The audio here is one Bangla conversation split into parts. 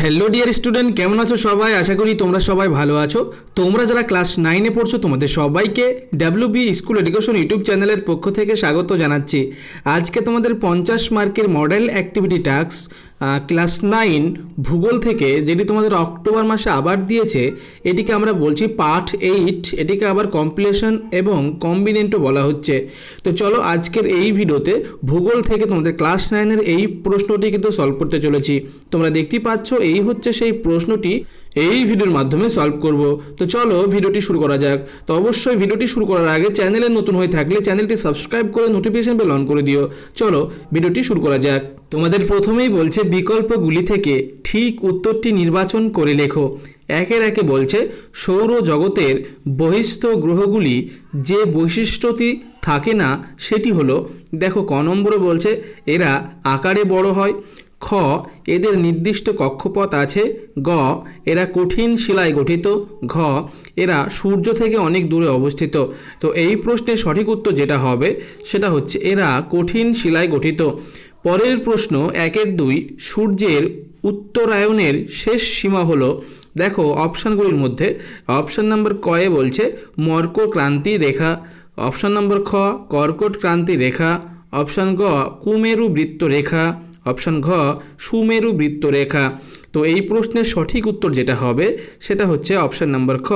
হ্যালো ডিয়ার স্টুডেন্ট কেমন আছো সবাই আশা করি তোমরা সবাই ভালো আছো তোমরা যারা ক্লাস নাইনে পড়ছো তোমাদের সবাইকে W B school education YouTube চ্যানেলের পক্ষ থেকে স্বাগত জানাচ্ছি আজকে তোমাদের পঞ্চাশ মার্কের model activity task class nine ভূগোল থেকে যেটি তোমাদের অক্টোবর মাসে আবার দিয়েছে এটিকে আমরা বলছি পার্ট এইট এটিকে আবার কম্পিলেশন এবং কম্বিনেন্টও বলা হচ্ছে তো চলো আজকের এই ভিডিওতে ভূগোল থেকে তোমাদের ক্লাস নাইনের এই প্রশ্নটি কিন্তু সলভ করতে চলেছি তোমরা দেখতেই পাচ্ছ এই হচ্ছে সেই প্রশ্নটি এই ভিডিওর মাধ্যমে সলভ করব তো চলো ভিডিওটি শুরু করা যাক তো অবশ্যই ভিডিওটি শুরু করার আগে চ্যানেলে নতুন হয়ে থাকলে চ্যানেলটি সাবস্ক্রাইব করে নোটিফিকেশন বেল অন করে দিও চলো ভিডিওটি শুরু করা যাক তোমাদের প্রথমেই বলছে বিকল্পগুলি থেকে ঠিক উত্তরটি নির্বাচন করে লেখো একের একে বলছে সৌর জগতের বহিস্থ গ্রহগুলি যে বৈশিষ্ট্যটি থাকে না সেটি হলো দেখো ক নম্বরে বলছে এরা আকারে বড় হয় খ এদের নির্দিষ্ট কক্ষপথ আছে গ এরা কঠিন শিলায় গঠিত ঘ এরা সূর্য থেকে অনেক দূরে অবস্থিত তো এই প্রশ্নের সঠিক উত্তর যেটা হবে সেটা হচ্ছে এরা কঠিন শিলায় গঠিত পরের প্রশ্ন একের দুই সূর্যের উত্তরায়ণের শেষ সীমা হলো দেখো অপশানগুলির মধ্যে অপশান নাম্বার কয়ে বলছে মর্ক ক্রান্তি রেখা অপশান নম্বর খ কর্কট ক্রান্তি রেখা অপশান গ কুমেরু বৃত্ত রেখা অপশন ঘ সুমেরু বৃত্তরেখা তো এই প্রশ্নের সঠিক উত্তর যেটা হবে সেটা হচ্ছে অপশন নম্বর খ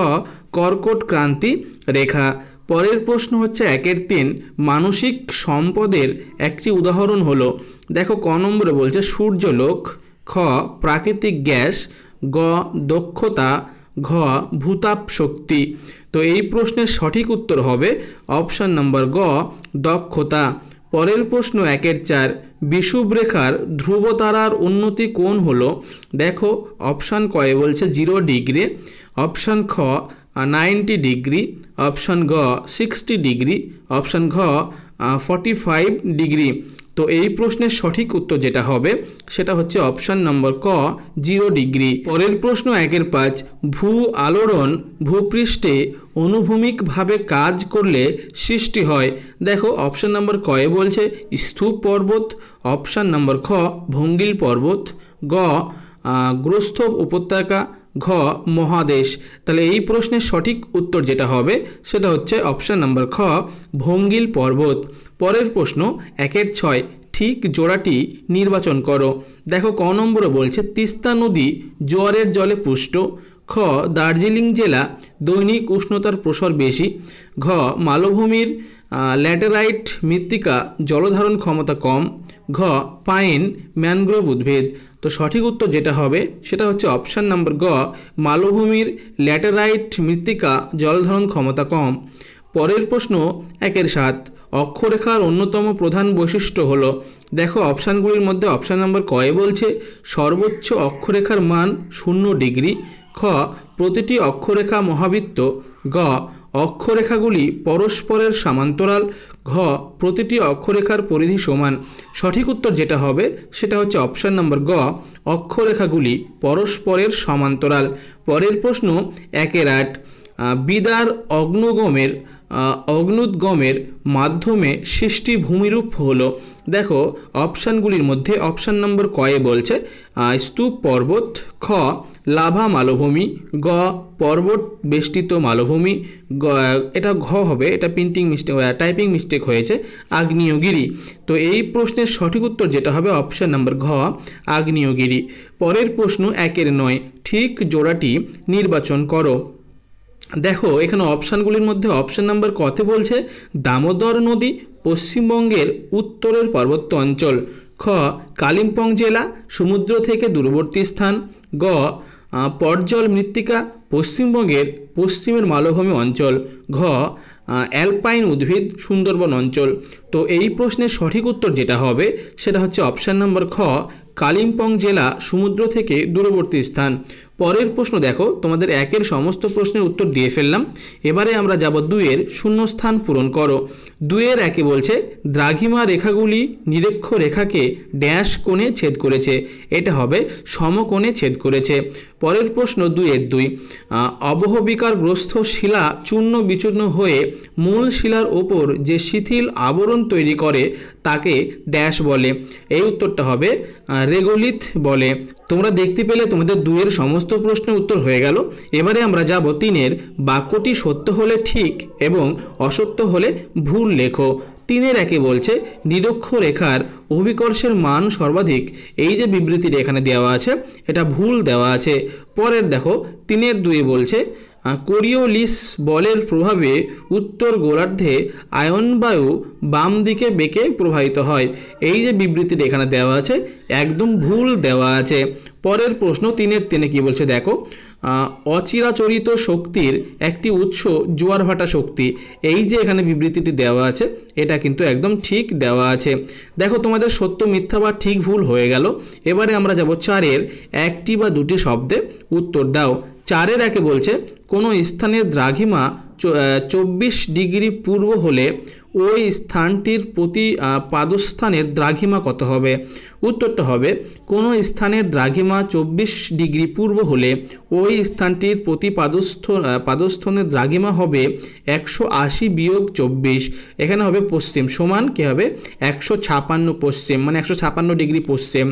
কর্কট ক্রান্তি রেখা পরের প্রশ্ন হচ্ছে একের তিন মানসিক সম্পদের একটি উদাহরণ হলো দেখো ক নম্বরে বলছে সূর্যলোক খ প্রাকৃতিক গ্যাস গ দক্ষতা ঘ ভূতাপ শক্তি তো এই প্রশ্নের সঠিক উত্তর হবে অপশান নম্বর গ দক্ষতা পরের প্রশ্ন একের চার বিষুবরেখার ধ্রুবতারার উন্নতি কোন হলো দেখো অপশান কয়ে বলছে জিরো ডিগ্রি অপশান খ নাইনটি ডিগ্রি অপশান গ সিক্সটি ডিগ্রি অপশান ঘ ফর্টি ফাইভ ডিগ্রি তো এই প্রশ্নের সঠিক উত্তর যেটা হবে সেটা হচ্ছে অপশান নম্বর ক জিরো ডিগ্রি পরের প্রশ্ন একের পাঁচ ভূ আলোড়ন ভূপৃষ্ঠে অনুভূমিকভাবে কাজ করলে সৃষ্টি হয় দেখো অপশান নম্বর কয়ে বলছে স্তূপ পর্বত অপশান নম্বর খ ভঙ্গিল পর্বত গ গ্রস্থ উপত্যকা ঘ মহাদেশ তাহলে এই প্রশ্নের সঠিক উত্তর যেটা হবে সেটা হচ্ছে অপশান নাম্বার খ ভঙ্গিল পর্বত পরের প্রশ্ন একের ছয় ঠিক জোড়াটি নির্বাচন করো দেখো ক নম্বরে বলছে তিস্তা নদী জোয়ারের জলে পুষ্ট খ দার্জিলিং জেলা দৈনিক উষ্ণতার প্রসর বেশি ঘ মালভূমির ল্যাটেরাইট মৃত্তিকা জলধারণ ক্ষমতা কম ঘ পাইন ম্যানগ্রোভ উদ্ভিদ তো সঠিক উত্তর যেটা হবে সেটা হচ্ছে অপশান নাম্বার গ মালভূমির ল্যাটেরাইট মৃত্তিকা জলধারণ ক্ষমতা কম পরের প্রশ্ন একের সাত অক্ষরেখার অন্যতম প্রধান বৈশিষ্ট্য হলো দেখো অপশানগুলির মধ্যে অপশান নাম্বার কয়ে বলছে সর্বোচ্চ অক্ষরেখার মান শূন্য ডিগ্রি খ প্রতিটি অক্ষরেখা মহাবৃত্ত গ অক্ষরেখাগুলি পরস্পরের সামান্তরাল ঘ প্রতিটি অক্ষরেখার পরিধি সমান সঠিক উত্তর যেটা হবে সেটা হচ্ছে অপশান নম্বর গ অক্ষরেখাগুলি পরস্পরের সমান্তরাল পরের প্রশ্ন একের আট বিদার অগ্নগমের অগ্নুদ্গমের মাধ্যমে সৃষ্টি ভূমিরূপ হলো দেখো অপশানগুলির মধ্যে অপশান নম্বর কয়ে বলছে স্তূপ পর্বত খ লাভা মালভূমি গ পর্বত বেষ্টিত মালভূমি গ এটা ঘ হবে এটা প্রিন্টিং মিস্টেক টাইপিং মিস্টেক হয়েছে আগ্নেয়গিরি তো এই প্রশ্নের সঠিক উত্তর যেটা হবে অপশান নম্বর ঘ আগ্নেয়গিরি পরের প্রশ্ন একের নয় ঠিক জোড়াটি নির্বাচন করো দেখো এখানে অপশানগুলির মধ্যে অপশান নাম্বার কতে বলছে দামোদর নদী পশ্চিমবঙ্গের উত্তরের পার্বত্য অঞ্চল খ কালিম্পং জেলা সমুদ্র থেকে দূরবর্তী স্থান গ পর্জল মৃত্তিকা পশ্চিমবঙ্গের পশ্চিমের মালভূমি অঞ্চল ঘ অ্যালপাইন উদ্ভিদ সুন্দরবন অঞ্চল তো এই প্রশ্নের সঠিক উত্তর যেটা হবে সেটা হচ্ছে অপশান নম্বর খ কালিম্পং জেলা সমুদ্র থেকে দূরবর্তী স্থান পরের প্রশ্ন দেখো তোমাদের একের সমস্ত প্রশ্নের উত্তর দিয়ে ফেললাম এবারে আমরা যাব দুয়ের শূন্যস্থান পূরণ করো দুয়ের একে বলছে দ্রাঘিমা রেখাগুলি নিরক্ষ রেখাকে ড্যাশ কোণে ছেদ করেছে এটা হবে সমকোণে ছেদ করেছে পরের প্রশ্ন দুয়ের দুই অবহবিকারগ্রস্ত শিলা চূর্ণ বিচূর্ণ হয়ে মূল শিলার ওপর যে শিথিল আবরণ তৈরি করে তাকে ড্যাশ বলে এই উত্তরটা হবে রেগোলিথ বলে তোমরা দেখতে পেলে তোমাদের দুয়ের সমস্ত প্রশ্নের উত্তর হয়ে গেল এবারে আমরা যাব তিনের বাক্যটি সত্য হলে ঠিক এবং অসত্য হলে ভুল লেখো তিনের একে বলছে নিরক্ষ রেখার অভিকর্ষের মান সর্বাধিক এই যে বিবৃতিটা এখানে দেওয়া আছে এটা ভুল দেওয়া আছে পরের দেখো তিনের দুয়ে বলছে কোরিওলিস বলের প্রভাবে উত্তর গোলার্ধে আয়নবায়ু বাম দিকে বেঁকে প্রবাহিত হয় এই যে বিবৃতিটা এখানে দেওয়া আছে একদম ভুল দেওয়া আছে পরের প্রশ্ন তিনের তিনে কি বলছে দেখো অচিরাচরিত শক্তির একটি উৎস জোয়ারভাটা শক্তি এই যে এখানে বিবৃতিটি দেওয়া আছে এটা কিন্তু একদম ঠিক দেওয়া আছে দেখো তোমাদের সত্য মিথ্যা বা ঠিক ভুল হয়ে গেল এবারে আমরা যাব চারের একটি বা দুটি শব্দে উত্তর দাও চারের একে বলছে কোনো স্থানের দ্রাঘিমা চব্বিশ ডিগ্রি পূর্ব হলে ওই স্থানটির প্রতি পাদস্থানের দ্রাঘিমা কত হবে উত্তরটা হবে কোনো স্থানের দ্রাঘিমা চব্বিশ ডিগ্রি পূর্ব হলে ওই স্থানটির প্রতি পাদস্থ পাদস্থনের দ্রাঘিমা হবে একশো আশি বিয়োগ চব্বিশ এখানে হবে পশ্চিম সমান কী হবে একশো ছাপান্ন পশ্চিম মানে একশো ছাপান্ন ডিগ্রি পশ্চিম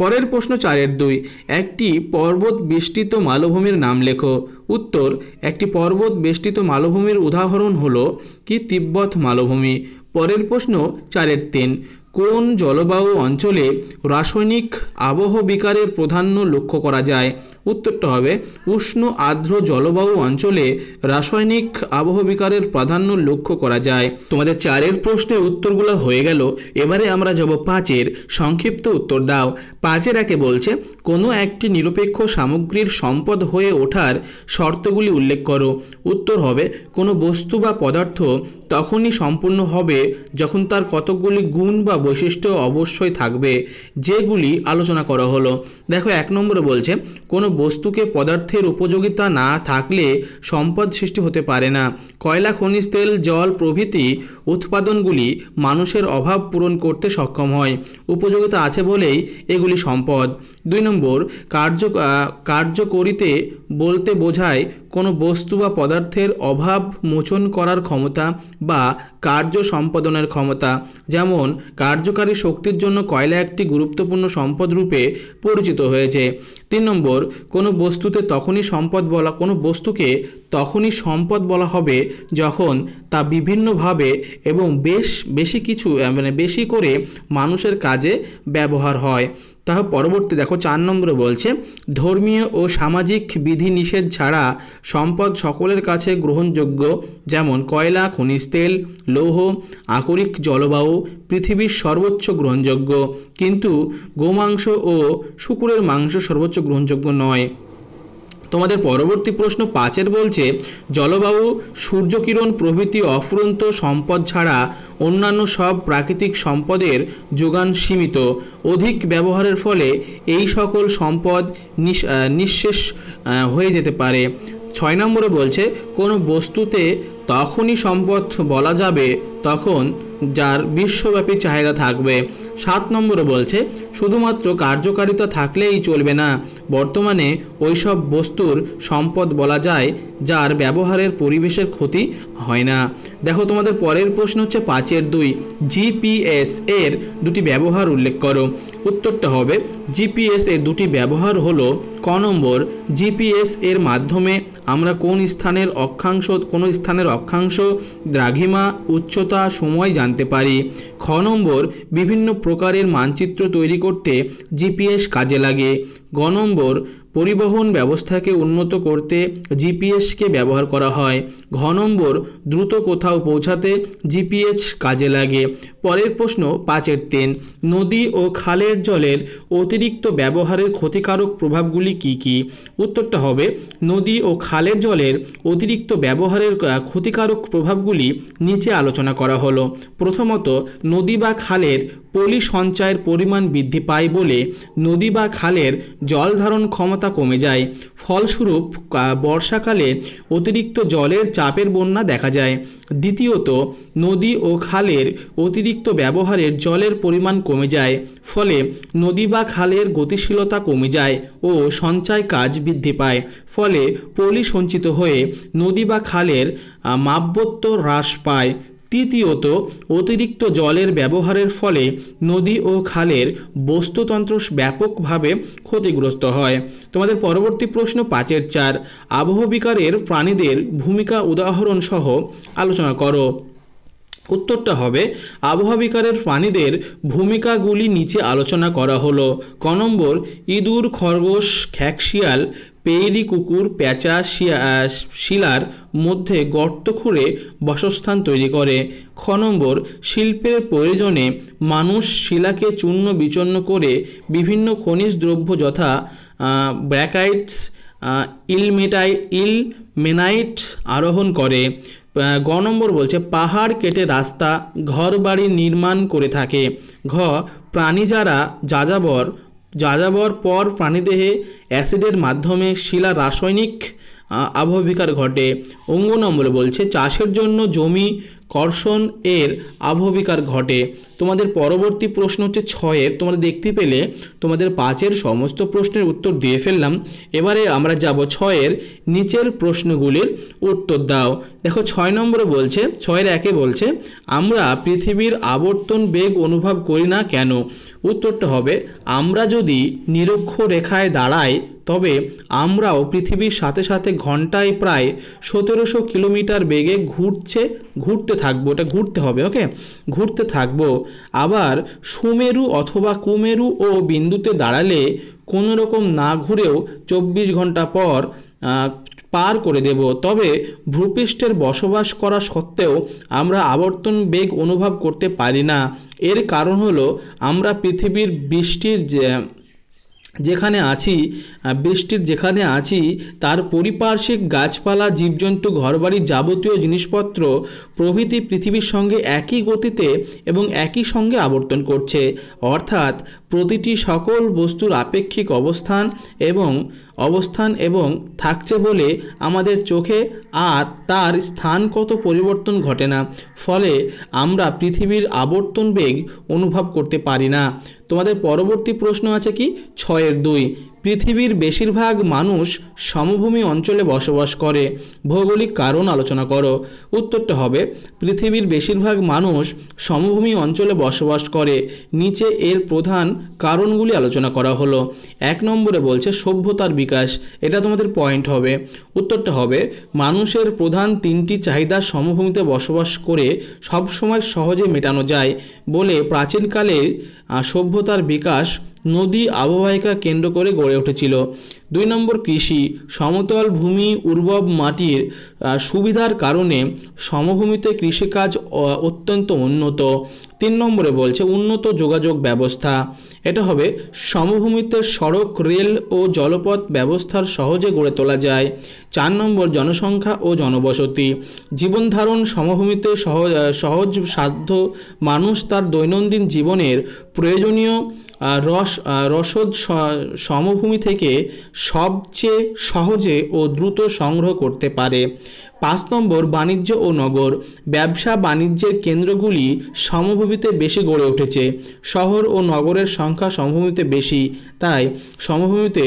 পরের প্রশ্ন চারের দুই একটি পর্বত বেষ্টিত মালভূমির নাম লেখো উত্তর একটি পর্বত বেষ্টিত মালভূমির উদাহরণ হল কি তিব্বত মালভূমি পরের প্রশ্ন চারের তিন কোন জলবায়ু অঞ্চলে রাসায়নিক আবহ বিকারের প্রাধান্য লক্ষ্য করা যায় উত্তরটা হবে উষ্ণ আর্দ্র জলবায়ু অঞ্চলে রাসায়নিক আবহ বিকারের প্রাধান্য লক্ষ্য করা যায় তোমাদের চারের প্রশ্নের উত্তরগুলো হয়ে গেল এবারে আমরা যাব পাঁচের সংক্ষিপ্ত উত্তর দাও পাঁচের একে বলছে কোনো একটি নিরপেক্ষ সামগ্রীর সম্পদ হয়ে ওঠার শর্তগুলি উল্লেখ করো উত্তর হবে কোনো বস্তু বা পদার্থ তখনই সম্পূর্ণ হবে যখন তার কতকগুলি গুণ বা বৈশিষ্ট্য অবশ্যই থাকবে যেগুলি আলোচনা করা হলো দেখো এক নম্বরে বলছে কোনো বস্তুকে পদার্থের উপযোগিতা না থাকলে সম্পদ সৃষ্টি হতে পারে না কয়লা খনিজ তেল জল প্রভৃতি উৎপাদনগুলি মানুষের অভাব পূরণ করতে সক্ষম হয় উপযোগিতা আছে বলেই এগুলি সম্পদ দুই নম্বর কার্য কার্যকরিতে বলতে বোঝায় কোনো বস্তু বা পদার্থের অভাব মোচন করার ক্ষমতা বা কার্য সম্পাদনের ক্ষমতা যেমন কার্যকারী শক্তির জন্য কয়লা একটি গুরুত্বপূর্ণ সম্পদ রূপে পরিচিত হয়েছে তিন নম্বর কোনো বস্তুতে তখনই সম্পদ বলা কোনো বস্তুকে তখনই সম্পদ বলা হবে যখন তা বিভিন্নভাবে এবং বেশ বেশি কিছু মানে বেশি করে মানুষের কাজে ব্যবহার হয় তাহ পরবর্তী দেখো চার নম্বরে বলছে ধর্মীয় ও সামাজিক বিধি নিষেধ ছাড়া সম্পদ সকলের কাছে গ্রহণযোগ্য যেমন কয়লা খনিজ তেল লৌহ আকরিক জলবায়ু পৃথিবীর সর্বোচ্চ গ্রহণযোগ্য কিন্তু গোমাংস ও শুকুরের মাংস সর্বোচ্চ গ্রহণযোগ্য নয় তোমাদের পরবর্তী প্রশ্ন পাঁচের বলছে জলবায়ু সূর্যকিরণ প্রভৃতি অফুরন্ত সম্পদ ছাড়া অন্যান্য সব প্রাকৃতিক সম্পদের যোগান সীমিত অধিক ব্যবহারের ফলে এই সকল সম্পদ নিঃশেষ হয়ে যেতে পারে ছয় নম্বরে বলছে কোনো বস্তুতে তখনই সম্পদ বলা যাবে তখন যার বিশ্বব্যাপী চাহিদা থাকবে সাত নম্বরে বলছে শুধুমাত্র কার্যকারিতা থাকলেই চলবে না বর্তমানে ওইসব বস্তুর সম্পদ বলা যায় যার ব্যবহারের পরিবেশের ক্ষতি হয় না দেখো তোমাদের পরের প্রশ্ন হচ্ছে পাঁচের দুই জিপিএস এর দুটি ব্যবহার উল্লেখ করো উত্তরটা হবে জিপিএস এর দুটি ব্যবহার হলো ক নম্বর জিপিএস এর মাধ্যমে আমরা কোন স্থানের অক্ষাংশ কোন স্থানের অক্ষাংশ দ্রাঘিমা উচ্চতা সময় জানতে পারি খ নম্বর বিভিন্ন প্রকারের মানচিত্র তৈরি করতে জিপিএস কাজে লাগে গ নম্বর পরিবহন ব্যবস্থাকে উন্নত করতে জিপিএসকে ব্যবহার করা হয় ঘ নম্বর দ্রুত কোথাও পৌঁছাতে জিপিএস কাজে লাগে পরের প্রশ্ন পাঁচের তিন নদী ও খালের জলের অতিরিক্ত ব্যবহারের ক্ষতিকারক প্রভাবগুলি কি কি উত্তরটা হবে নদী ও খালের জলের অতিরিক্ত ব্যবহারের ক্ষতিকারক প্রভাবগুলি নিচে আলোচনা করা হলো প্রথমত নদী বা খালের পলি সঞ্চয়ের পরিমাণ বৃদ্ধি পায় বলে নদী বা খালের জল ধারণ ক্ষমতা তাপমাত্রা কমে যায় ফলস্বরূপ বর্ষাকালে অতিরিক্ত জলের চাপের বন্যা দেখা যায় দ্বিতীয়ত নদী ও খালের অতিরিক্ত ব্যবহারের জলের পরিমাণ কমে যায় ফলে নদী বা খালের গতিশীলতা কমে যায় ও সঞ্চয় কাজ বৃদ্ধি পায় ফলে পলি সঞ্চিত হয়ে নদী বা খালের মাব্যত্ব হ্রাস পায় তৃতীয়ত অতিরিক্ত জলের ব্যবহারের ফলে নদী ও খালের বস্তুতন্ত্র ব্যাপকভাবে ক্ষতিগ্রস্ত হয় তোমাদের পরবর্তী প্রশ্ন পাঁচের চার আবহবিকারের প্রাণীদের ভূমিকা উদাহরণ সহ আলোচনা করো উত্তরটা হবে আবহাওয়াবিকারের প্রাণীদের ভূমিকাগুলি নিচে আলোচনা করা হলো ক নম্বর ইঁদুর খরগোশ খ্যাকশিয়াল পেয়েরি কুকুর প্যাঁচা শিলার মধ্যে গর্ত খুঁড়ে বাসস্থান তৈরি করে খ নম্বর শিল্পের প্রয়োজনে মানুষ শিলাকে চূর্ণ বিচূর্ণ করে বিভিন্ন খনিজ দ্রব্য যথা ব্র্যাকাইটস ইলমেটাই ইল আরোহণ করে গ নম্বর বলছে পাহাড় কেটে রাস্তা ঘর বাড়ি নির্মাণ করে থাকে ঘ প্রাণী যারা যাযাবর যাযাবর পর প্রাণীদেহে অ্যাসিডের মাধ্যমে শিলা রাসায়নিক আবহবিকার ঘটে অঙ্গ নম্বরে বলছে চাষের জন্য জমি কর্ষণ এর আবহবিকার ঘটে তোমাদের পরবর্তী প্রশ্ন হচ্ছে ছয়ের তোমাদের দেখতে পেলে তোমাদের পাঁচের সমস্ত প্রশ্নের উত্তর দিয়ে ফেললাম এবারে আমরা যাব ছয়ের নিচের প্রশ্নগুলির উত্তর দাও দেখো ছয় নম্বরে বলছে ছয়ের একে বলছে আমরা পৃথিবীর আবর্তন বেগ অনুভব করি না কেন উত্তরটা হবে আমরা যদি নিরক্ষ রেখায় দাঁড়াই তবে আমরাও পৃথিবীর সাথে সাথে ঘন্টায় প্রায় সতেরোশো কিলোমিটার বেগে ঘুরছে ঘুরতে থাকবো এটা ঘুরতে হবে ওকে ঘুরতে থাকবো আবার সুমেরু অথবা কুমেরু ও বিন্দুতে দাঁড়ালে কোনো রকম না ঘুরেও চব্বিশ ঘন্টা পর পার করে দেব তবে ভূপৃষ্ঠের বসবাস করা সত্ত্বেও আমরা আবর্তন বেগ অনুভব করতে পারি না এর কারণ হলো আমরা পৃথিবীর বৃষ্টির যেখানে আছি বৃষ্টির যেখানে আছি তার পরিপার্শ্বিক গাছপালা জীবজন্তু ঘরবাড়ির যাবতীয় জিনিসপত্র প্রভৃতি পৃথিবীর সঙ্গে একই গতিতে এবং একই সঙ্গে আবর্তন করছে অর্থাৎ প্রতিটি সকল বস্তুর আপেক্ষিক অবস্থান এবং অবস্থান এবং থাকছে বলে আমাদের চোখে আর তার স্থানগত পরিবর্তন ঘটে না ফলে আমরা পৃথিবীর আবর্তন বেগ অনুভব করতে পারি না তোমাদের পরবর্তী প্রশ্ন আছে কি ছয়ের দুই পৃথিবীর বেশিরভাগ মানুষ সমভূমি অঞ্চলে বসবাস করে ভৌগোলিক কারণ আলোচনা করো উত্তরটা হবে পৃথিবীর বেশিরভাগ মানুষ সমভূমি অঞ্চলে বসবাস করে নিচে এর প্রধান কারণগুলি আলোচনা করা হলো এক নম্বরে বলছে সভ্যতার বিকাশ এটা তোমাদের পয়েন্ট হবে উত্তরটা হবে মানুষের প্রধান তিনটি চাহিদা সমভূমিতে বসবাস করে সবসময় সহজে মেটানো যায় বলে প্রাচীনকালের সভ্যতার বিকাশ নদী আবহাওয়িকা কেন্দ্র করে গড়ে উঠেছিল দুই নম্বর কৃষি সমতল ভূমি উর্বর মাটির সুবিধার কারণে সমভূমিতে কৃষিকাজ অত্যন্ত উন্নত তিন নম্বরে বলছে উন্নত যোগাযোগ ব্যবস্থা এটা হবে সমভূমিতে সড়ক রেল ও জলপথ ব্যবস্থার সহজে গড়ে তোলা যায় চার নম্বর জনসংখ্যা ও জনবসতি জীবনধারণ সমভূমিতে সহজ সহজ সাধ্য মানুষ তার দৈনন্দিন জীবনের প্রয়োজনীয় রস রসদ সমভূমি থেকে সবচেয়ে সহজে ও দ্রুত সংগ্রহ করতে পারে পাঁচ নম্বর বাণিজ্য ও নগর ব্যবসা বাণিজ্যের কেন্দ্রগুলি সমভূমিতে বেশি গড়ে উঠেছে শহর ও নগরের সংখ্যা সমভূমিতে বেশি তাই সমভূমিতে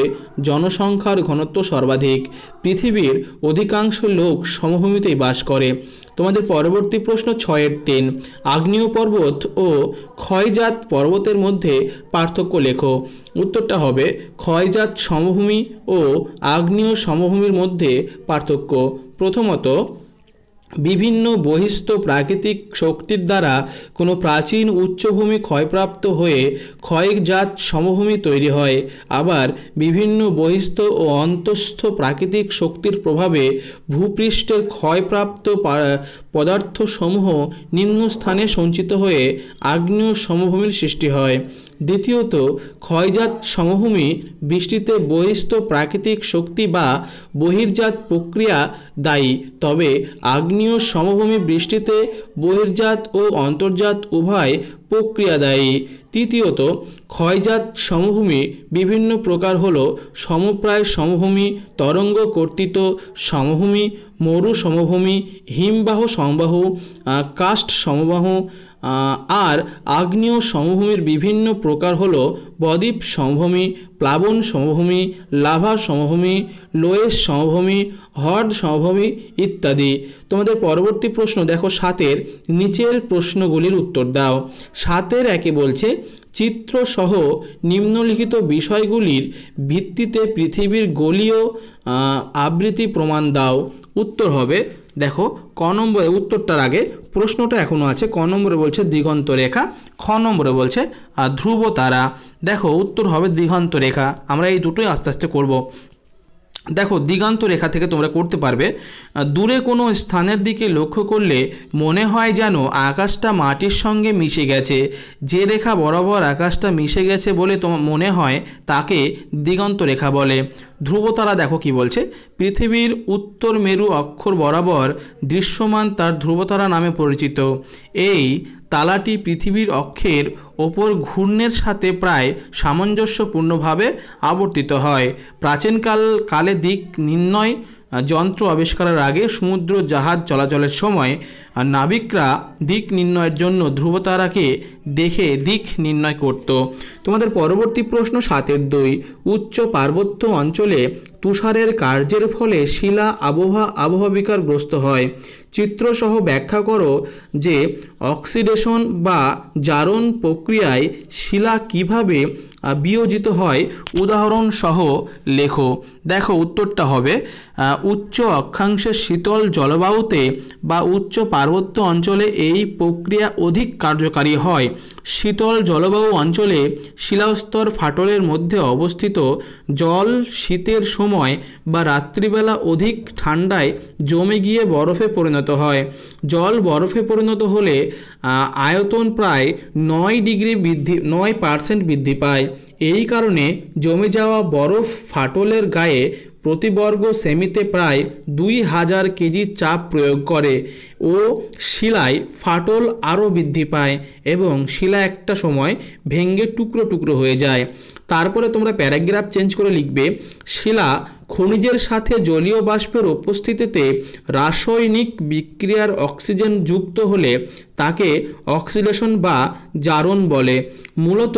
জনসংখ্যার ঘনত্ব সর্বাধিক পৃথিবীর অধিকাংশ লোক সমভূমিতেই বাস করে তোমাদের পরবর্তী প্রশ্ন ছয়ের তিন আগ্নেয় পর্বত ও ক্ষয়জাত পর্বতের মধ্যে পার্থক্য লেখো উত্তরটা হবে ক্ষয়জাত সমভূমি ও আগ্নেয় সমভূমির মধ্যে পার্থক্য প্রথমত বিভিন্ন বহিস্থ প্রাকৃতিক শক্তির দ্বারা কোনো প্রাচীন উচ্চভূমি ক্ষয়প্রাপ্ত হয়ে ক্ষয়জাত সমভূমি তৈরি হয় আবার বিভিন্ন বহিস্থ ও অন্তঃস্থ প্রাকৃতিক শক্তির প্রভাবে ভূপৃষ্ঠের ক্ষয়প্রাপ্ত পদার্থসমূহ নিম্নস্থানে সঞ্চিত হয়ে আগ্নেয় সমভূমির সৃষ্টি হয় দ্বিতীয়ত ক্ষয়জাত সমভূমি বৃষ্টিতে বহিস্থ প্রাকৃতিক শক্তি বা বহির্জাত প্রক্রিয়া দায়ী তবে আগ্নেয় সমভূমি বৃষ্টিতে বহির্জাত ও অন্তর্জাত উভয় প্রক্রিয়া দায়ী তৃতীয়ত ক্ষয়জাত সমভূমি বিভিন্ন প্রকার হল সমপ্রায় সমভূমি তরঙ্গ কর্তৃত সমভূমি মরু সমভূমি হিমবাহ সমবাহ কাস্ট সমবাহ আর আগ্নেয় সমভূমির বিভিন্ন প্রকার হল বদ্বীপ সমভূমি প্লাবন সমভূমি লাভা সমভূমি লোয়েস সমভূমি হ্রদ সমভূমি ইত্যাদি তোমাদের পরবর্তী প্রশ্ন দেখো সাতের নিচের প্রশ্নগুলির উত্তর দাও সাতের একে বলছে চিত্রসহ নিম্নলিখিত বিষয়গুলির ভিত্তিতে পৃথিবীর গোলীয় আবৃত্তি প্রমাণ দাও উত্তর হবে দেখো ক নম্বরে উত্তরটার আগে প্রশ্নটা এখনও আছে ক নম্বরে বলছে দিগন্ত রেখা খ নম্বরে বলছে ধ্রুব তারা দেখো উত্তর হবে দিগন্ত রেখা আমরা এই দুটোই আস্তে আস্তে করব দেখো দিগান্ত রেখা থেকে তোমরা করতে পারবে দূরে কোনো স্থানের দিকে লক্ষ্য করলে মনে হয় যেন আকাশটা মাটির সঙ্গে মিশে গেছে যে রেখা বরাবর আকাশটা মিশে গেছে বলে তোমার মনে হয় তাকে দিগন্ত রেখা বলে ধ্রুবতারা দেখো কি বলছে পৃথিবীর উত্তর মেরু অক্ষর বরাবর দৃশ্যমান তার ধ্রুবতারা নামে পরিচিত এই তালাটি পৃথিবীর অক্ষের ওপর ঘূর্ণের সাথে প্রায় সামঞ্জস্যপূর্ণভাবে আবর্তিত হয় প্রাচীনকাল কালে দিক নির্ণয় যন্ত্র আবিষ্কারের আগে সমুদ্র জাহাজ চলাচলের সময় নাবিকরা দিক নির্ণয়ের জন্য ধ্রুবতারাকে দেখে দিক নির্ণয় করত তোমাদের পরবর্তী প্রশ্ন সাতের দুই উচ্চ পার্বত্য অঞ্চলে তুষারের কার্যের ফলে শিলা আবহাওয়া বিকারগ্রস্ত হয় চিত্রসহ ব্যাখ্যা করো যে অক্সিডেশন বা জারণ প্রক্রিয়ায় শিলা কিভাবে বিয়োজিত হয় উদাহরণ সহ লেখো দেখো উত্তরটা হবে উচ্চ অক্ষাংশের শীতল জলবায়ুতে বা উচ্চ পার্বত্য অঞ্চলে এই প্রক্রিয়া অধিক কার্যকারী হয় শীতল জলবায়ু অঞ্চলে শিলাস্তর ফাটলের মধ্যে অবস্থিত জল শীতের সময় বা রাত্রিবেলা অধিক ঠান্ডায় জমে গিয়ে বরফে পরিণত হয় জল বরফে পরিণত হলে আয়তন প্রায় নয় ডিগ্রি বৃদ্ধি নয় পার্সেন্ট বৃদ্ধি পায় এই কারণে জমে যাওয়া বরফ ফাটলের গায়ে প্রতি বর্গ সেমিতে প্রায় দুই হাজার কেজি চাপ প্রয়োগ করে ও শিলায় ফাটল আরও বৃদ্ধি পায় এবং শিলা একটা সময় ভেঙ্গে টুকরো টুকরো হয়ে যায় তারপরে তোমরা প্যারাগ্রাফ চেঞ্জ করে লিখবে শিলা খনিজের সাথে জলীয় বাষ্পের উপস্থিতিতে রাসায়নিক বিক্রিয়ার অক্সিজেন যুক্ত হলে তাকে অক্সিডেশন বা জারণ বলে মূলত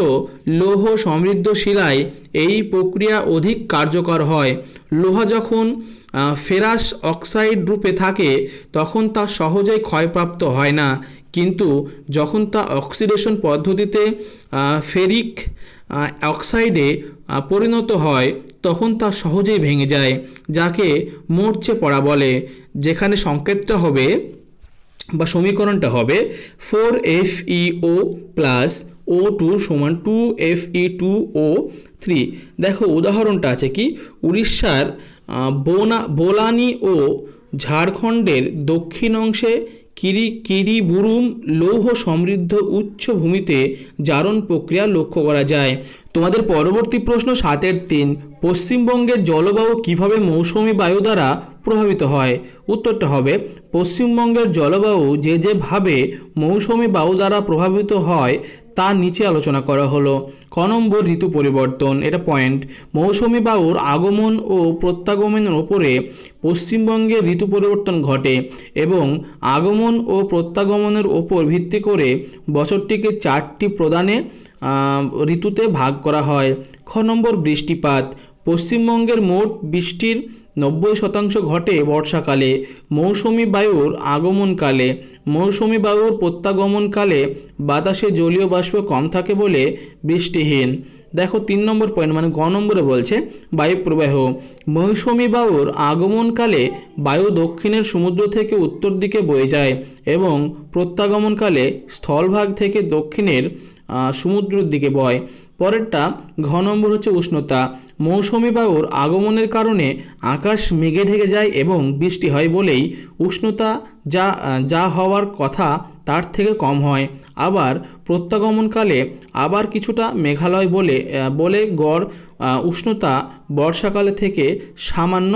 লৌহ সমৃদ্ধ শিলায় এই প্রক্রিয়া অধিক কার্যকর হয় লোহা যখন ফেরাস অক্সাইড রূপে থাকে তখন তা সহজেই ক্ষয়প্রাপ্ত হয় না কিন্তু যখন তা অক্সিডেশন পদ্ধতিতে ফেরিক অক্সাইডে পরিণত হয় তখন তা সহজেই ভেঙে যায় যাকে মরচে পড়া বলে যেখানে সংকেতটা হবে বা সমীকরণটা হবে four F E O plus O two সমান two F E two O three দেখো উদাহরণটা আছে কি উড়িষ্যার বোনা বোলানি ও ঝাড়খণ্ডের দক্ষিণ অংশে কিরি কিরিবুরুম লৌহ সমৃদ্ধ উচ্চ ভূমিতে জারণ প্রক্রিয়া লক্ষ্য করা যায় তোমাদের পরবর্তী প্রশ্ন সাতের তিন পশ্চিমবঙ্গের জলবায়ু কিভাবে মৌসুমি বায়ু দ্বারা প্রভাবিত হয় উত্তরটা হবে পশ্চিমবঙ্গের জলবায়ু যে যেভাবে মৌসুমি বায়ু দ্বারা প্রভাবিত হয় তার নিচে আলোচনা করা হলো ক নম্বর ঋতু পরিবর্তন এটা পয়েন্ট মৌসুমি বায়ুর আগমন ও প্রত্যাগমনের ওপরে পশ্চিমবঙ্গে ঋতু পরিবর্তন ঘটে এবং আগমন ও প্রত্যাগমনের ওপর ভিত্তি করে বছরটিকে চারটি প্রদানে ঋতুতে ভাগ করা হয় খ নম্বর বৃষ্টিপাত পশ্চিমবঙ্গের মোট বৃষ্টির নব্বই শতাংশ ঘটে বর্ষাকালে মৌসুমি বায়ুর আগমনকালে মৌসুমি বায়ুর প্রত্যাগমনকালে বাতাসে জলীয় বাষ্প কম থাকে বলে বৃষ্টিহীন দেখো তিন নম্বর পয়েন্ট মানে গ নম্বরে বলছে বায়ু প্রবাহ মৌসুমি বায়ুর আগমনকালে বায়ু দক্ষিণের সমুদ্র থেকে উত্তর দিকে বয়ে যায় এবং প্রত্যাগমনকালে স্থলভাগ থেকে দক্ষিণের সমুদ্রের দিকে বয় পরেরটা ঘ নম্বর হচ্ছে উষ্ণতা মৌসুমি বায়ুর আগমনের কারণে আকাশ মেঘে ঢেকে যায় এবং বৃষ্টি হয় বলেই উষ্ণতা যা যা হওয়ার কথা তার থেকে কম হয় আবার প্রত্যাগমনকালে আবার কিছুটা মেঘালয় বলে বলে গড় উষ্ণতা বর্ষাকালে থেকে সামান্য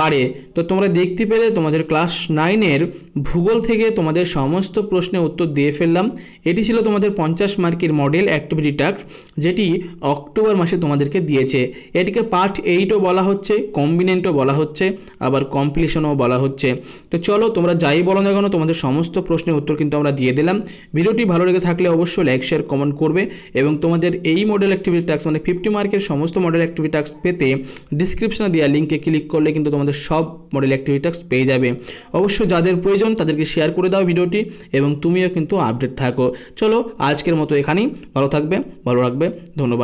বাড়ে তো তোমরা দেখতে পেলে তোমাদের ক্লাস নাইনের ভূগোল থেকে তোমাদের সমস্ত প্রশ্নের উত্তর দিয়ে ফেললাম এটি ছিল তোমাদের পঞ্চাশ মার্কের মডেল অ্যাক্টিভিটি টাক যেটি অক্টোবর মাসে তোমাদেরকে দিয়েছে এটিকে পার্ট এইটও বলা হচ্ছে কম্বিনেন্টও বলা হচ্ছে আবার কম্পিটিশনও বলা হচ্ছে তো চলো তোমরা যাই বলো না কেন তোমাদের সমস্ত প্রশ্নের উত্তর কিন্তু আমরা দিয়ে দিলাম ভিডিওটি ভালো লেগে থাকলে অবশ্যই লাইক শেয়ার কমেন্ট করবে এবং তোমাদের এই মডেল অ্যাক্টিভিটি টাক্স মানে ফিফটি মার্কের সমস্ত মডেল অ্যাক্টিভিটি টাক্স পেতে ডিসক্রিপশনে দেওয়া লিঙ্কে ক্লিক করলে করলে কিন্তু তোমাদের সব মডেল অ্যাক্টিভিটি টাস্ক পেয়ে যাবে অবশ্য যাদের প্রয়োজন তাদেরকে শেয়ার করে দাও ভিডিওটি এবং তুমিও কিন্তু আপডেট থাকো চলো আজকের মতো এখানেই ভালো থাকবে ভালো রাখবে ধন্যবাদ